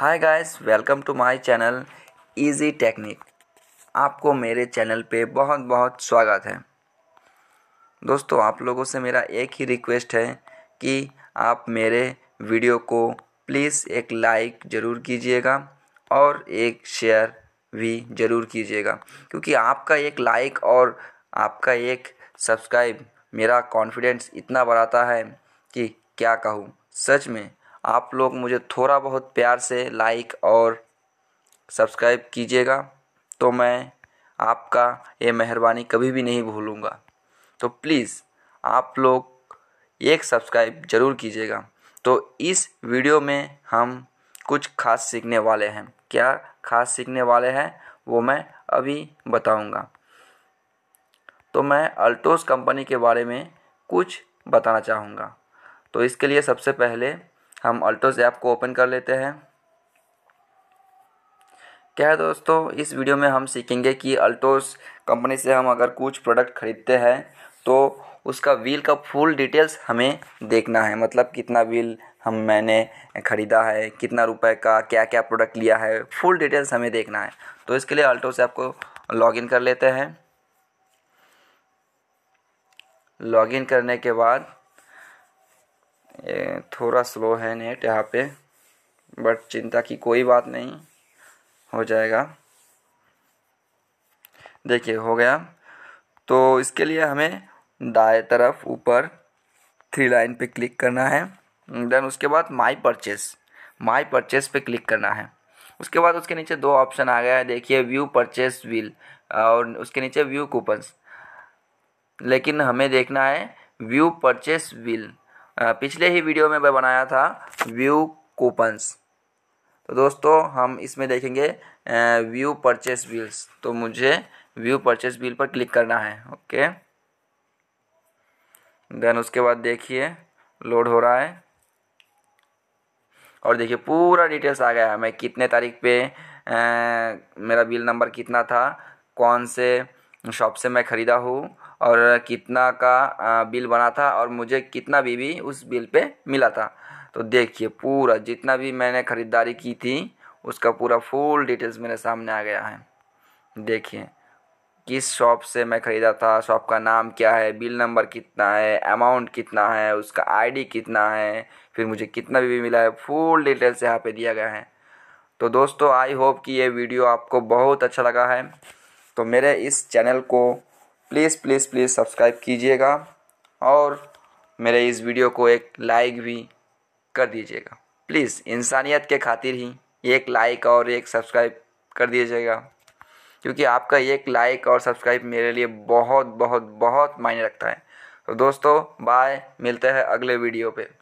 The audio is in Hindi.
hi guys welcome to my channel easy technique आपको मेरे चैनल पे बहुत बहुत स्वागत है दोस्तों आप लोगों से मेरा एक ही रिक्वेस्ट है कि आप मेरे वीडियो को प्लीज़ एक लाइक ज़रूर कीजिएगा और एक शेयर भी ज़रूर कीजिएगा क्योंकि आपका एक लाइक और आपका एक सब्सक्राइब मेरा कॉन्फिडेंस इतना बढ़ाता है कि क्या कहूँ सच में आप लोग मुझे थोड़ा बहुत प्यार से लाइक और सब्सक्राइब कीजिएगा तो मैं आपका ये मेहरबानी कभी भी नहीं भूलूँगा तो प्लीज़ आप लोग एक सब्सक्राइब ज़रूर कीजिएगा तो इस वीडियो में हम कुछ खास सीखने वाले हैं क्या खास सीखने वाले हैं वो मैं अभी बताऊंगा तो मैं अल्टोस कंपनी के बारे में कुछ बताना चाहूँगा तो इसके लिए सबसे पहले हम अल्टोज ऐप को ओपन कर लेते हैं क्या है दोस्तों इस वीडियो में हम सीखेंगे कि अल्टोज कंपनी से हम अगर कुछ प्रोडक्ट खरीदते हैं तो उसका व्हील का फुल डिटेल्स हमें देखना है मतलब कितना व्हील हम मैंने ख़रीदा है कितना रुपए का क्या क्या प्रोडक्ट लिया है फुल डिटेल्स हमें देखना है तो इसके लिए अल्टोस से को लॉगिन कर लेते हैं लॉगिन करने के बाद थोड़ा स्लो है नेट यहाँ पे बट चिंता की कोई बात नहीं हो जाएगा देखिए हो गया तो इसके लिए हमें दाएं तरफ ऊपर थ्री लाइन पे क्लिक करना है देन उसके बाद माय परचेस माय परचेस पे क्लिक करना है उसके बाद उसके नीचे दो ऑप्शन आ गया है देखिए व्यू परचेस विल और उसके नीचे व्यू कूपन्स लेकिन हमें देखना है व्यू परचेस विल पिछले ही वीडियो में मैं बनाया था व्यू कूपन्स तो दोस्तों हम इसमें देखेंगे व्यू परचेस बिल्स तो मुझे व्यू परचेस बिल पर क्लिक करना है ओके देन उसके बाद देखिए लोड हो रहा है और देखिए पूरा डिटेल्स आ गया मैं कितने तारीख पे आ, मेरा बिल नंबर कितना था कौन से शॉप से मैं ख़रीदा हूँ और कितना का बिल बना था और मुझे कितना भी, भी उस बिल पे मिला था तो देखिए पूरा जितना भी मैंने ख़रीदारी की थी उसका पूरा फुल डिटेल्स मेरे सामने आ गया है देखिए किस शॉप से मैं ख़रीदा था शॉप का नाम क्या है बिल नंबर कितना है अमाउंट कितना है उसका आईडी कितना है फिर मुझे कितना भी मिला है फुल डिटेल्स यहाँ पे दिया गया है तो दोस्तों आई होप कि ये वीडियो आपको बहुत अच्छा लगा है तो मेरे इस चैनल को प्लीज़ प्लीज़ प्लीज़ सब्सक्राइब कीजिएगा और मेरे इस वीडियो को एक लाइक भी कर दीजिएगा प्लीज़ इंसानियत के खातिर ही एक लाइक और एक सब्सक्राइब कर दीजिएगा क्योंकि आपका एक लाइक और सब्सक्राइब मेरे लिए बहुत बहुत बहुत मायने रखता है तो दोस्तों बाय मिलते हैं अगले वीडियो पर